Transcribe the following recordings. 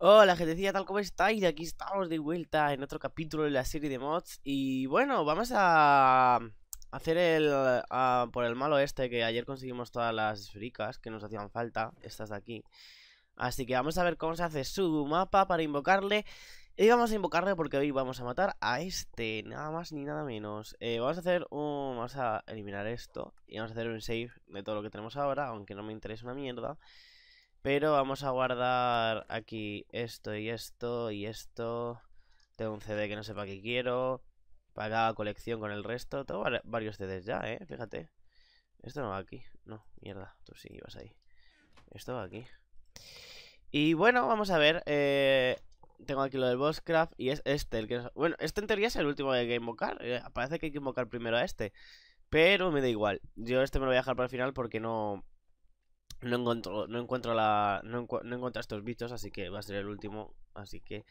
Hola decía tal como estáis, aquí estamos de vuelta en otro capítulo de la serie de mods Y bueno, vamos a mm, hacer el... por el malo este que ayer conseguimos todas las fricas que nos hacían falta Estas de aquí Así que vamos a ver cómo se hace su mapa para invocarle Y vamos a invocarle porque hoy vamos a matar a este, nada más ni nada menos eh, Vamos a hacer un... vamos a eliminar esto Y vamos a hacer un save de todo lo que tenemos ahora, aunque no me interesa una mierda pero vamos a guardar aquí esto y esto y esto. Tengo un CD que no sepa para qué quiero. Para cada colección con el resto. Tengo varios CDs ya, ¿eh? Fíjate. Esto no va aquí. No, mierda. Tú sí ibas ahí. Esto va aquí. Y bueno, vamos a ver. Eh, tengo aquí lo del Bosscraft y es este el que Bueno, este en teoría es el último que hay que invocar. Eh, parece que hay que invocar primero a este. Pero me da igual. Yo este me lo voy a dejar para el final porque no... No encuentro, no encuentro la. No, encuentro estos bichos, así que va a ser el último. Así que.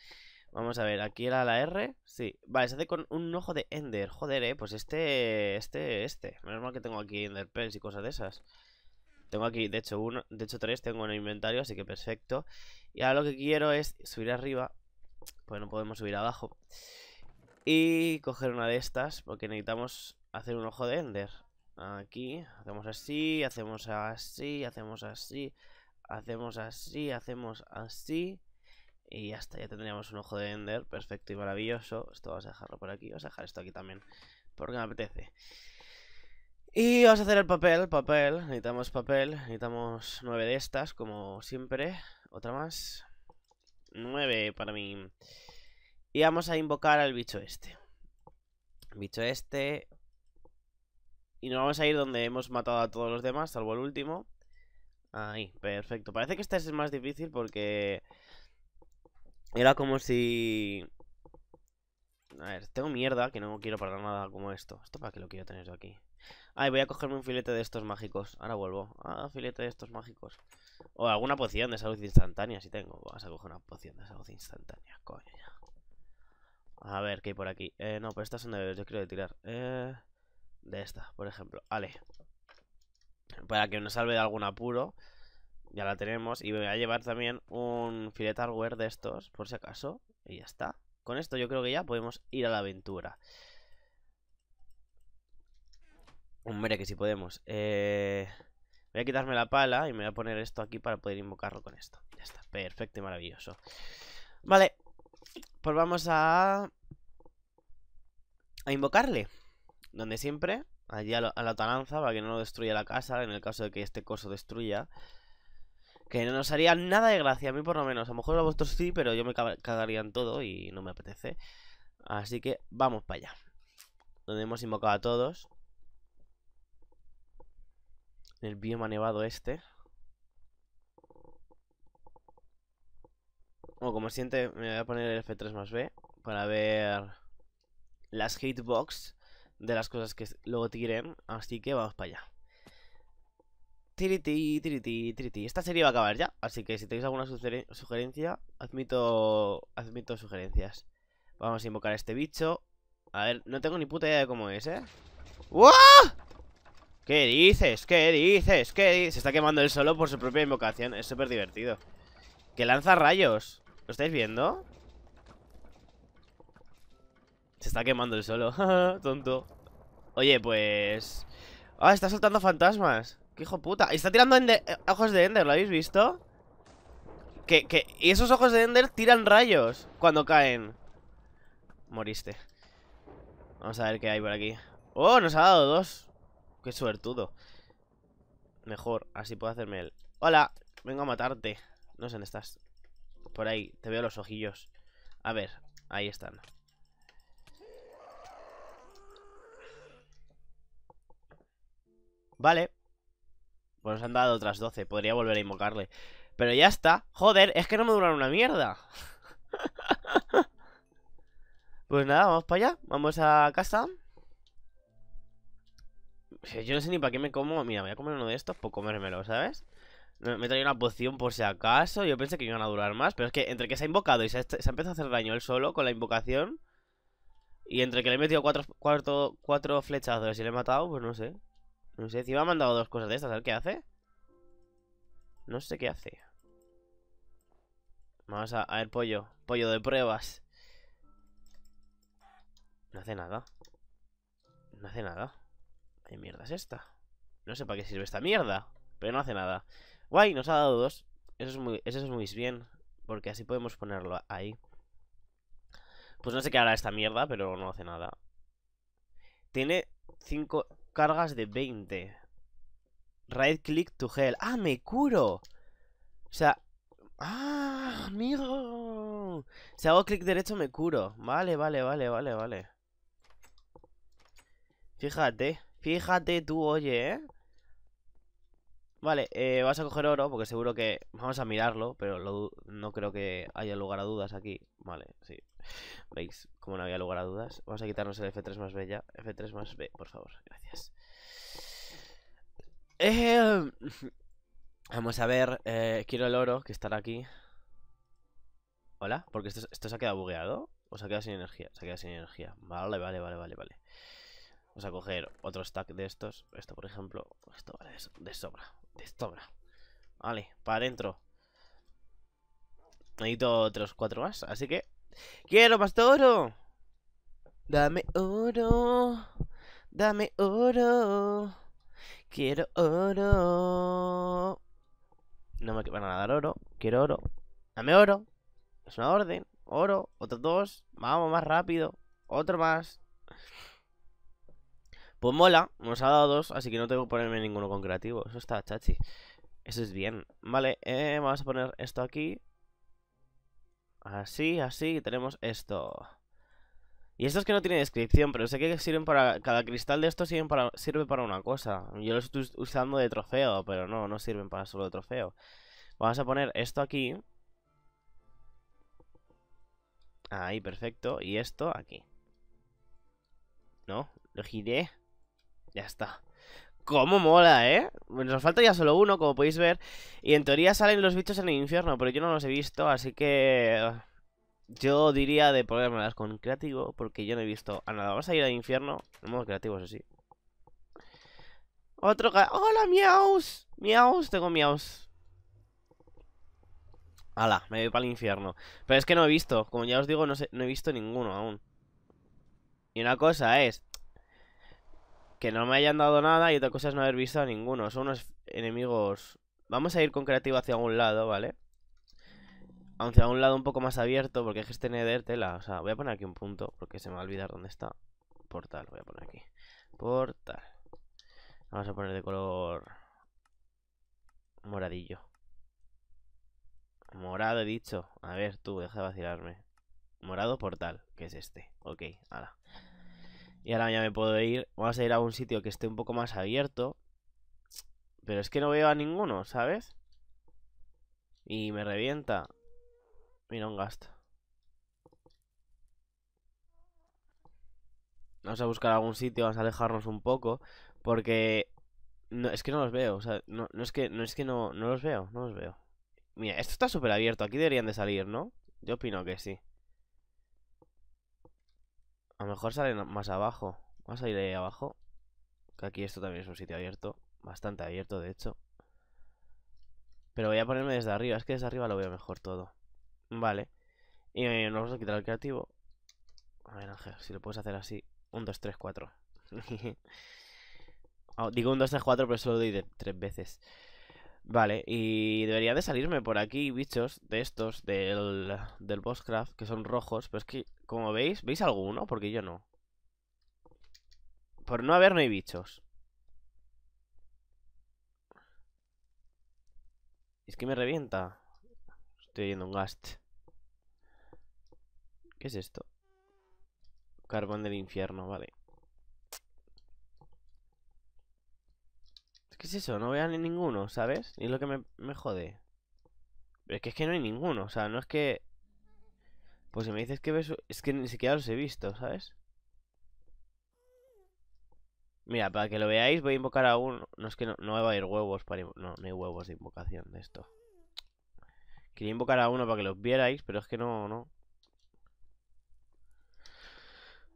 Vamos a ver, aquí era la R. Sí, vale, se hace con un ojo de Ender. Joder, eh, pues este, este, este. Menos mal que tengo aquí Ender y cosas de esas. Tengo aquí, de hecho, uno, de hecho tres tengo en el inventario, así que perfecto. Y ahora lo que quiero es subir arriba. Pues no podemos subir abajo. Y coger una de estas, porque necesitamos hacer un ojo de Ender. Aquí, hacemos así, hacemos así, hacemos así, hacemos así, hacemos así. Y ya está, ya tendríamos un ojo de Ender, perfecto y maravilloso. Esto vamos a dejarlo por aquí, vamos a dejar esto aquí también, porque me apetece. Y vamos a hacer el papel, papel, necesitamos papel, necesitamos nueve de estas, como siempre. Otra más. Nueve para mí. Y vamos a invocar al bicho este. Bicho este, y nos vamos a ir donde hemos matado a todos los demás, salvo el último. Ahí, perfecto. Parece que este es el más difícil porque... Era como si... A ver, tengo mierda que no quiero para nada como esto. ¿Esto para qué lo quiero tener yo aquí? Ay, voy a cogerme un filete de estos mágicos. Ahora vuelvo. Ah, filete de estos mágicos. O alguna poción de salud instantánea, si tengo. Vas a coger una poción de salud instantánea, coño. A ver, ¿qué hay por aquí? Eh, no, pero estas son de... Yo quiero de tirar. Eh de esta, por ejemplo. Vale. Para que nos salve de algún apuro. Ya la tenemos. Y me voy a llevar también un filet hardware de estos, por si acaso. Y ya está. Con esto yo creo que ya podemos ir a la aventura. Hombre, que si sí podemos. Eh, voy a quitarme la pala y me voy a poner esto aquí para poder invocarlo con esto. Ya está, perfecto y maravilloso. Vale, pues vamos a... A invocarle donde siempre, allí a, la talanza para que no lo destruya la casa, en el caso de que este coso destruya. Que no nos haría nada de gracia, a mí por lo menos. A lo mejor a vosotros sí, pero yo me cagaría en todo y no me apetece. Así que vamos para allá. Donde hemos invocado a todos. el bioma nevado este. como siente, me voy a poner el F3 más B para ver las hitbox de las cosas que luego tiren. Así que vamos para allá. Tiriti, tiriti, tiriti. Esta serie va a acabar ya, así que si tenéis alguna sugerencia, admito, admito sugerencias. Vamos a invocar a este bicho. A ver, no tengo ni puta idea de cómo es, ¿eh? ¡Wow! ¿Qué dices? ¿Qué dices? ¿Qué dices? Se está quemando el solo por su propia invocación. Es súper divertido. Que lanza rayos. ¿Lo estáis viendo? Se está quemando el solo. Tonto. Oye, pues... Ah, está soltando fantasmas. ¡Qué hijo puta! Está tirando eh, ojos de Ender, ¿lo habéis visto? Que, que... Y esos ojos de Ender tiran rayos cuando caen. Moriste. Vamos a ver qué hay por aquí. ¡Oh! Nos ha dado dos. ¡Qué suertudo! Mejor, así puedo hacerme el... ¡Hola! Vengo a matarte. No sé dónde estás. Por ahí, te veo los ojillos. A ver, ahí están. Vale. Pues nos han dado otras 12. Podría volver a invocarle. Pero ya está. Joder, es que no me duran una mierda. pues nada, vamos para allá. Vamos a casa. Yo no sé ni para qué me como. Mira, voy a comer uno de estos por comérmelo, ¿sabes? Me traído una poción por si acaso. Yo pensé que iban a durar más. Pero es que entre que se ha invocado y se ha, empezado a hacer daño él solo con la invocación. Y entre que le he metido cuatro, cuatro, cuatro flechazos y le he matado, pues no sé. No sé, si me ha mandado dos cosas de estas. A ver qué hace. No sé qué hace. Vamos a, ver, pollo. Pollo de pruebas. No hace nada. No hace nada. ¿Qué mierda es esta? No sé para qué sirve esta mierda. Pero no hace nada. Guay, nos ha dado dos. Eso es muy, eso es muy bien. Porque así podemos ponerlo ahí. Pues no sé qué hará esta mierda, pero no hace nada. Tiene cinco cargas de 20. Right click to heal. ¡Ah, me curo! O sea... ¡Ah, amigo! Si hago clic derecho me curo. Vale, vale, vale, vale, vale. Fíjate. Fíjate tú, oye, ¿eh? Vale, eh, vas a coger oro porque seguro que... Vamos a mirarlo, pero no creo que haya lugar a dudas aquí. Vale, sí. ¿Veis? Como no había lugar a dudas. Vamos a quitarnos el F3 más B ya. F3 más B, por favor. Gracias. Eh, vamos a ver. quiero eh, el oro, que estará aquí. ¿Hola? Porque esto, esto se ha quedado bugueado. O se ha quedado sin energía. Se ha quedado sin energía. Vale, vale, vale, vale, vale. Vamos a coger otro stack de estos. Esto, por ejemplo. Esto vale de sobra. De sobra. Vale, para adentro. Necesito otros cuatro más. Así que Quiero más oro. Dame oro. Dame oro. Quiero oro. No me van a dar oro. Quiero oro. Dame oro. Es una orden. Oro. Otro dos. Vamos, más rápido. Otro más. Pues mola. Nos ha dado dos. Así que no tengo que ponerme ninguno con creativo. Eso está chachi. Eso es bien. Vale. Eh, vamos a poner esto aquí. Así, así, tenemos esto. Y esto es que no tiene descripción, pero sé que sirven para... Cada cristal de estos para, sirve para una cosa. Yo los estoy usando de trofeo, pero no, no sirven para solo trofeo. Vamos a poner esto aquí. Ahí, perfecto. Y esto aquí. ¿No? Lo giré. Ya está cómo mola, ¿eh? Nos falta ya solo uno, como podéis ver. Y en teoría salen los bichos en el infierno, pero yo no los he visto, así que... Yo diría de ponérmelas con creativo, porque yo no he visto a nada. Vamos a ir al infierno. No modo creativos, sí. Otro... ¡Hola, miaus! Miaus, tengo miaus. ¡Hala! me voy para el infierno. Pero es que no he visto, como ya os digo, no he visto ninguno aún. Y una cosa es que no me hayan dado nada y otra cosa es no haber visto a ninguno. Son unos enemigos... Vamos a ir con creativo hacia un lado, ¿vale? aunque a un lado un poco más abierto, porque es que este Nether tela. O sea, voy a poner aquí un punto, porque se me va a olvidar dónde está. Portal, voy a poner aquí. Portal. Vamos a poner de color... Moradillo. Morado he dicho. A ver, tú, deja de vacilarme. Morado portal, que es este. Ok, ahora. Y ahora ya me puedo ir. Vamos a ir a un sitio que esté un poco más abierto. Pero es que no veo a ninguno, ¿sabes? Y me revienta. Mira, un gasto. Vamos a buscar algún sitio, vamos a alejarnos un poco. Porque... No, es que no los veo, o sea, no, es que, no, es que no, no los veo, no los veo. Mira, esto está súper abierto, aquí deberían de salir, ¿no? Yo opino que sí. A lo mejor sale más abajo. Vamos a ir ahí abajo. Que aquí esto también es un sitio abierto. Bastante abierto, de hecho. Pero voy a ponerme desde arriba. Es que desde arriba lo veo mejor todo. Vale. Y eh, nos vamos a quitar el creativo. A ver, Ángel, si lo puedes hacer así. Un, 2, 3, 4. Digo un, 2, 3, 4, pero solo doy de tres veces. Vale, y debería de salirme por aquí bichos de estos, del, del Bosscraft, que son rojos. Pero es que, como veis, ¿veis alguno? Porque yo no. Por no haber, no hay bichos. Es que me revienta. Estoy oyendo un gast. ¿Qué es esto? Carbón del infierno, vale. ¿Qué es eso, no vean ninguno, ¿sabes? Y es lo que me, jode. Pero es que es que no hay ninguno, o sea, no es que... Pues si me dices que ves... Es que ni siquiera los he visto, ¿sabes? Mira, para que lo veáis voy a invocar a uno... No es que no, va a haber huevos para... No, no hay huevos de invocación de esto. Quería invocar a uno para que lo vierais, pero es que no, no.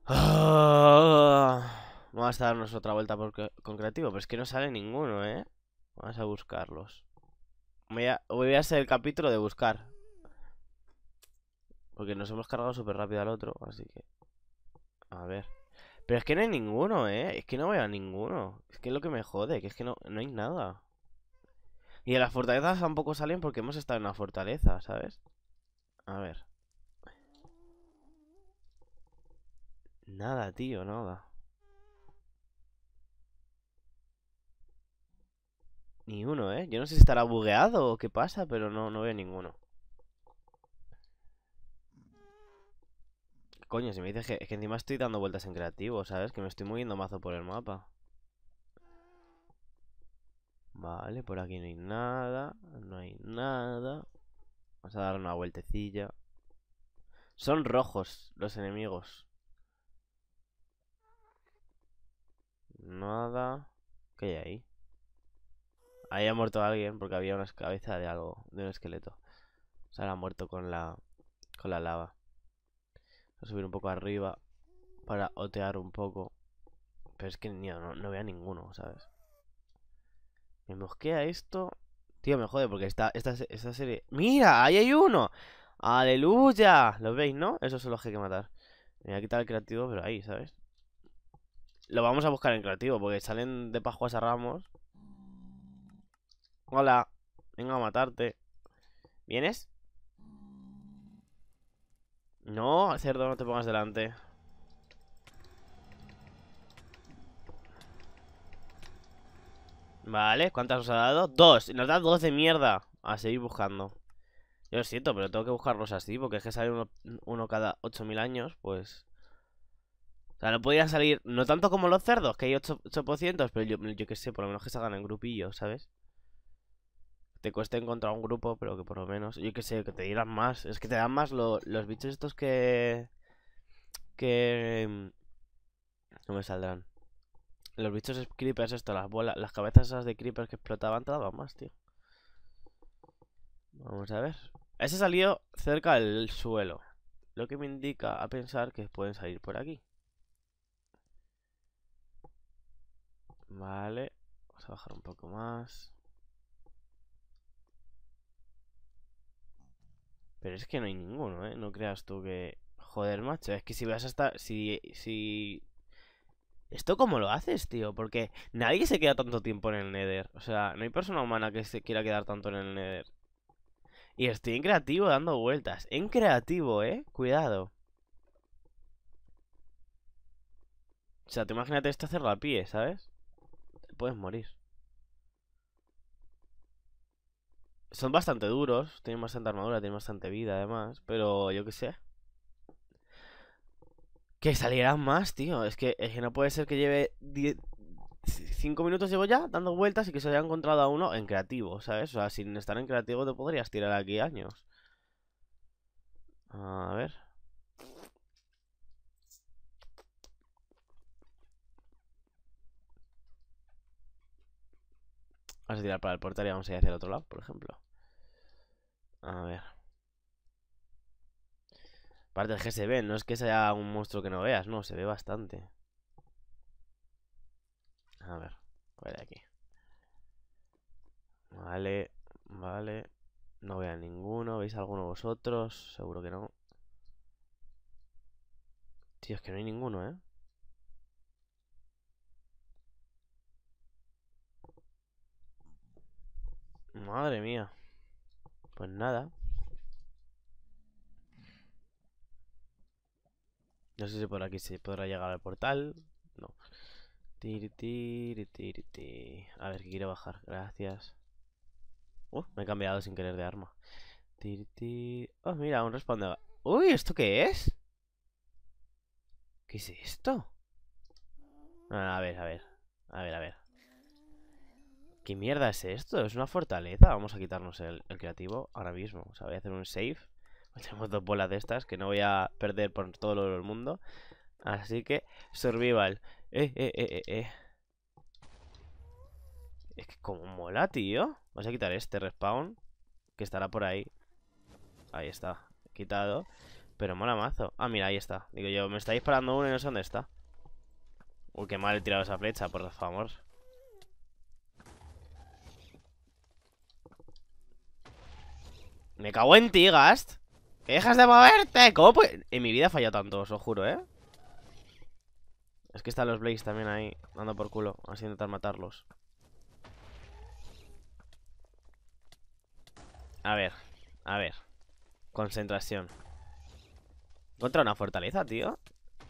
Ah vamos a darnos otra vuelta por, con creativo, pero es que no sale ninguno, ¿eh? Vamos a buscarlos. Voy a, voy a hacer el capítulo de buscar. Porque nos hemos cargado súper rápido al otro, así que... A ver. Pero es que no hay ninguno, ¿eh? Es que no veo a ninguno. Es que es lo que me jode, que es que no, hay nada. Y de las fortalezas tampoco salen porque hemos estado en la fortaleza, ¿sabes? A ver. Nada, tío, nada. Ni uno, ¿eh? Yo no sé si estará bugueado o qué pasa, pero no, no veo ninguno. Coño, si me dices que, es que encima estoy dando vueltas en creativo, ¿sabes? Que me estoy moviendo mazo por el mapa. Vale, por aquí no hay nada. No hay nada. Vamos a dar una vueltecilla. Son rojos los enemigos. Nada. ¿Qué hay ahí? ha muerto alguien porque había una cabeza de algo, de un esqueleto. O sea, ha muerto con la, con la lava. Voy a subir un poco arriba para otear un poco. Pero es que no, veo a ninguno, ¿sabes? Me mosquea esto. Tío, me jode porque esta, esta, esta serie... ¡Mira! ¡Ahí hay uno! ¡Aleluya! ¿Lo veis, no? Eso solo los que hay que matar. Me voy a quitar el creativo, pero ahí, ¿sabes? Lo vamos a buscar en creativo porque salen de pajuas a Ramos Hola, vengo a matarte. ¿Vienes? No, cerdo, no te pongas delante. Vale, ¿cuántas nos ha dado? Dos, nos da dos de mierda A seguir buscando Yo lo siento, pero tengo que buscarlos así Porque es que sale uno, cada 8000 años Pues... O sea, no podía salir No tanto como los cerdos, que hay 8%, Pero yo, yo qué sé, por lo menos que salgan en grupillo, ¿sabes? te cuesta encontrar un grupo, pero que por lo menos, yo que sé, que te dirán más. Es que te dan más los bichos estos que. que. Em, no me saldrán. Los bichos creepers, estos, las bolas, las cabezas esas de creepers que explotaban, te daban más, tío. Vamos a ver. Ese salió cerca del suelo. Lo que me indica a pensar que pueden salir por aquí. Vale. Vamos a bajar un poco más. Pero es que no hay ninguno, ¿eh? No creas tú que... Joder, macho, es que si vas hasta... Si... si... ¿Esto cómo lo haces, tío? Porque nadie se queda tanto tiempo en el Nether. O sea, no hay persona humana que se quiera quedar tanto en el Nether. Y estoy en creativo dando vueltas. En creativo, ¿eh? Cuidado. O sea, te imagínate esto hacer la pie, ¿sabes? Te puedes morir. Son bastante duros, tienen bastante armadura, tienen bastante vida además, pero yo qué sé. Que salieran más, tío. Es que, que no puede ser que lleve 5 minutos llevo ya dando vueltas y que se haya encontrado a uno en creativo, ¿sabes? O sea, sin estar en creativo te podrías tirar aquí años. A ver. Vamos a tirar para el portal y vamos a ir hacia el otro lado, por ejemplo. A ver. Aparte del que se ve, no es que sea un monstruo que no veas, no, se ve bastante. A ver, voy de aquí. Vale, vale. No veo ninguno. ¿Veis alguno vosotros? Seguro que no. Tío, es que no hay ninguno, ¿eh? Madre mía. Pues nada. No sé si por aquí se podrá llegar al portal. No. A ver, que quiero bajar. Gracias. me he cambiado sin querer de arma. Oh, mira, un responde. Uy, ¿esto qué es? ¿Qué es esto? Ah, a ver, a ver. A ver, a ver. ¿Qué mierda es esto? Es una fortaleza. Vamos a quitarnos el, creativo ahora mismo. O sea, voy a hacer un save. Tenemos dos bolas de estas que no voy a perder por todo lo del mundo. Así que, survival. Eh, eh, eh, eh, eh. Es que como mola, tío. Vamos a quitar este respawn. Que estará por ahí. Ahí está. Quitado. Pero mola mazo. Ah, mira, ahí está. Digo yo, me está disparando uno y no sé dónde está. Uy, qué mal he tirado esa flecha, por favor. Me cago en ti, Gast. ¿Qué dejas de moverte! ¿Cómo puede...? En mi vida he fallado tanto, os lo juro, ¿eh? Es que están los Blaze también ahí, dando por culo. Así intentar matarlos. A ver, a ver. Concentración. ¿Contra una fortaleza, tío?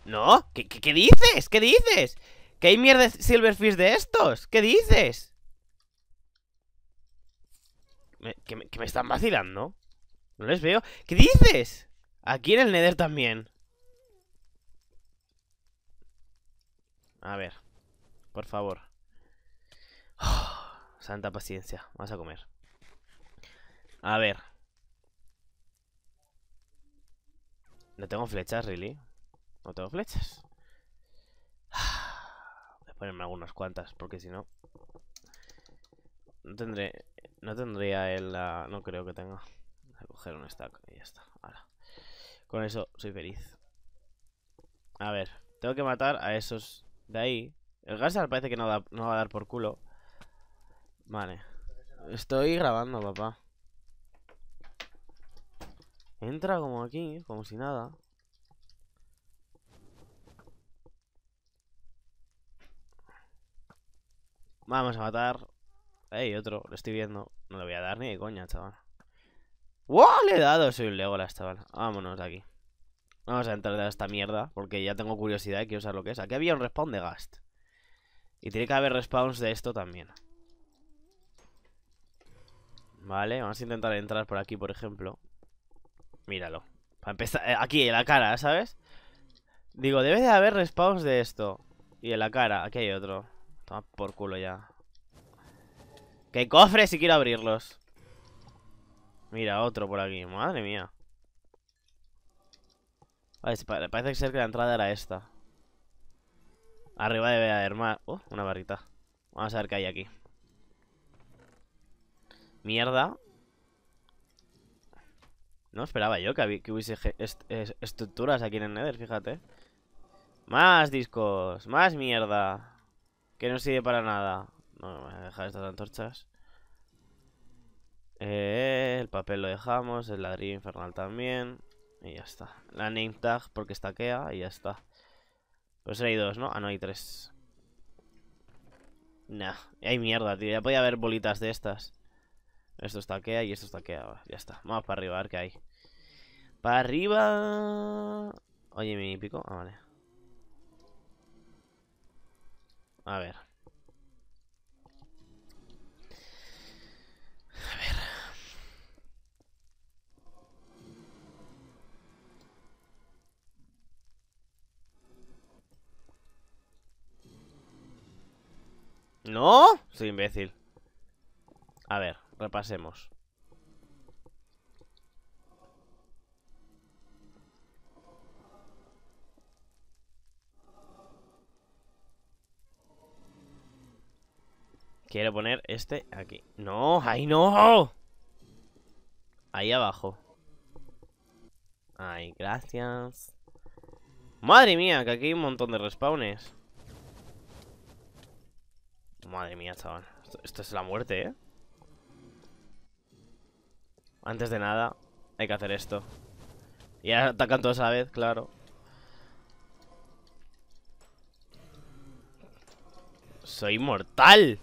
¿No? ¿Qué, qué, qué dices? ¿Qué dices? ¿Que hay mierda Silverfish de estos? ¿Qué dices? que me están vacilando? No les veo. ¿Qué dices? Aquí en el Nether también. A ver. Por favor. santa paciencia. Vamos a comer. A ver. No tengo flechas, really. No tengo flechas. Voy a ponerme algunas cuantas, porque si no... No tendré... No tendría el... Ah, no creo que tenga coger un stack y ya está. Con eso soy feliz. A ver, tengo que matar a esos de ahí. El Gansar parece que no, va a dar por culo. Vale. Estoy grabando, papá. Entra como aquí, como si nada. Vamos a matar. hay otro, lo estoy viendo. No le voy a dar ni de coña, chaval. ¡Wow! Le he dado, soy un la chaval Vámonos de aquí Vamos a entrar de esta mierda Porque ya tengo curiosidad y quiero saber lo que es Aquí había un respawn de Gast Y tiene que haber respawns de esto también Vale, vamos a intentar entrar por aquí, por ejemplo Míralo empezar, eh, aquí, en la cara, ¿sabes? Digo, debe de haber respawns de esto Y en la cara, aquí hay otro Toma por culo ya Que cofres y quiero abrirlos Mira, otro por aquí. Madre mía. Vale, parece ser que la entrada era esta. Arriba debe haber más... Uh, una barrita. Vamos a ver qué hay aquí. Mierda. No esperaba yo que, hubiese estructuras aquí en el Nether, fíjate. Más discos, más mierda. Que no sirve para nada. No me voy a dejar estas antorchas. Eh, el papel lo dejamos, el ladrillo infernal también. Y ya está. La name tag porque estaquea y ya está. Pues hay dos, ¿no? Ah, no, hay tres. Nah, hay mierda, tío. Ya podía haber bolitas de estas. Esto estaquea y esto estaquea. Ya está. Vamos para arriba, a ver qué hay. Para arriba. Oye, mi pico. Ah, vale. A ver. ¿No? Soy imbécil. A ver, repasemos. Quiero poner este aquí. ¡No! ¡Ahí no! Ahí abajo. Ay, gracias. ¡Madre mía! Que aquí hay un montón de respawnes. Madre mía, chaval. Esto, es la muerte, ¿eh? Antes de nada, hay que hacer esto. Y ahora atacan todos a vez, claro. ¡Soy mortal.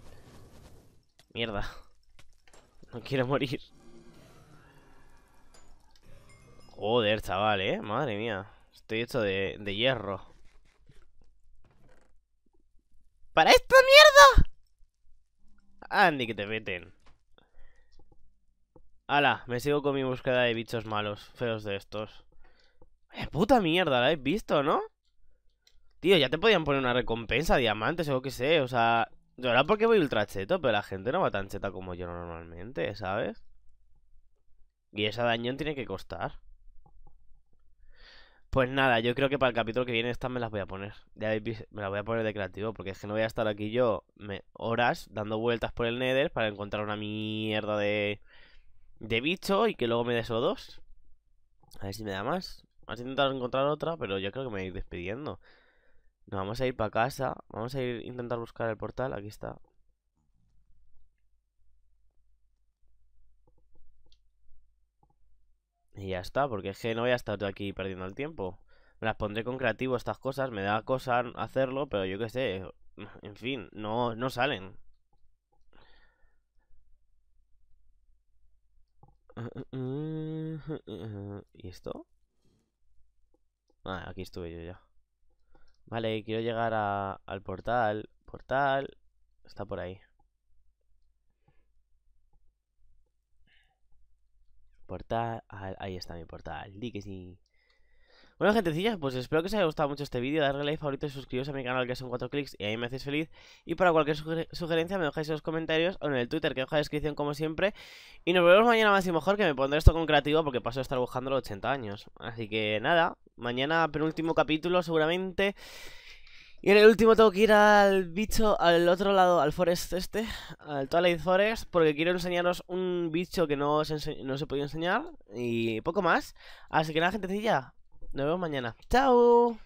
Mierda. No quiero morir. Joder, chaval, ¿eh? Madre mía. Estoy hecho de, de hierro. ¡Para esta mierda! Andy, que te meten. Ala, me sigo con mi búsqueda de bichos malos, feos de estos. Eh, puta mierda, la habéis visto, ¿no? Tío, ya te podían poner una recompensa, diamantes o qué sé, o sea... Yo ahora porque voy ultra cheto, pero la gente no va tan cheta como yo normalmente, ¿sabes? Y esa dañón tiene que costar. Pues nada, yo creo que para el capítulo que viene esta me las voy a poner. me las voy a poner de creativo, porque es que no voy a estar aquí yo me, horas dando vueltas por el Nether para encontrar una mierda de, de bicho y que luego me des esos dos. A ver si me da más. Vamos a intentar encontrar otra, pero yo creo que me voy a ir despidiendo. Nos vamos a ir para casa. Vamos a ir intentar buscar el portal. Aquí está. Y ya está, porque es que no voy a estar aquí perdiendo el tiempo. Me las pondré con creativo estas cosas, me da cosa hacerlo, pero yo qué sé. En fin, no, no salen. ¿Y esto? Ah, aquí estuve yo ya. Vale, quiero llegar al portal. Portal. Está por ahí. Portal, ah, ahí está mi portal, di que sí. Bueno, gentecillas, pues espero que os haya gustado mucho este vídeo. Darle like, favorito y suscribiros a mi canal que son 4 clics y ahí me hacéis feliz. Y para cualquier sugerencia me dejáis en los comentarios o en el Twitter que dejo en la descripción como siempre. Y nos vemos mañana más y mejor que me pondré esto con creativo porque paso a estar buscando los 80 años. Así que nada, mañana penúltimo capítulo seguramente. Y en el último tengo que ir al bicho, al otro lado, al forest este, al Twilight Forest, porque quiero enseñaros un bicho que no no he enseñar y poco más. Así que nada, gentecilla, nos vemos mañana. ¡Chao!